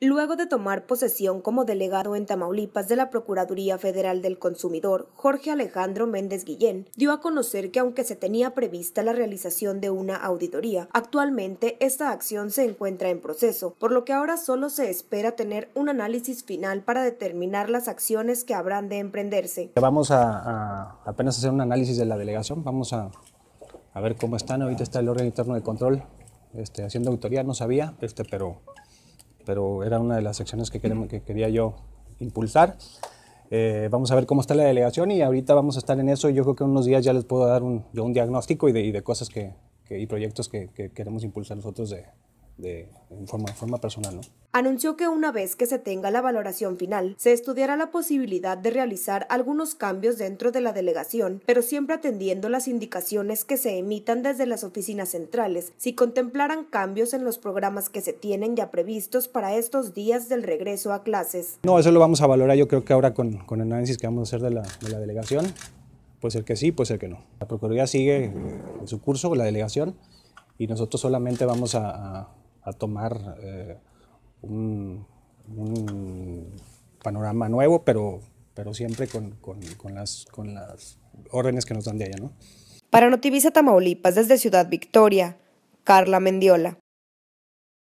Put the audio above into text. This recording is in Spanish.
Luego de tomar posesión como delegado en Tamaulipas de la Procuraduría Federal del Consumidor, Jorge Alejandro Méndez Guillén dio a conocer que aunque se tenía prevista la realización de una auditoría, actualmente esta acción se encuentra en proceso, por lo que ahora solo se espera tener un análisis final para determinar las acciones que habrán de emprenderse. Vamos a, apenas hacer un análisis de la delegación, vamos a, a ver cómo están, ahorita está el órgano interno de control este, haciendo auditoría, no sabía, este, pero, pero era una de las secciones que, quería yo impulsar. Eh, vamos a ver cómo está la delegación y ahorita vamos a estar en eso. Y yo creo que en unos días ya les puedo dar un, un diagnóstico y de, cosas que, y proyectos que, que queremos impulsar nosotros de, de, en forma, forma personal. Anunció que una vez que se tenga la valoración final, se estudiará la posibilidad de realizar algunos cambios dentro de la delegación, pero siempre atendiendo las indicaciones que se emitan desde las oficinas centrales si contemplaran cambios en los programas que se tienen ya previstos para estos días del regreso a clases. No, eso lo vamos a valorar yo creo que ahora con, con el análisis que vamos a hacer de la, de la delegación, pues el que sí, pues el que no. La Procuraduría sigue eh, en su curso, la delegación, y nosotros solamente vamos a a tomar eh, un, panorama nuevo, pero, pero siempre con, las, con las órdenes que nos dan de allá. ¿no? Para Notivisa Tamaulipas, desde Ciudad Victoria, Carla Mendiola.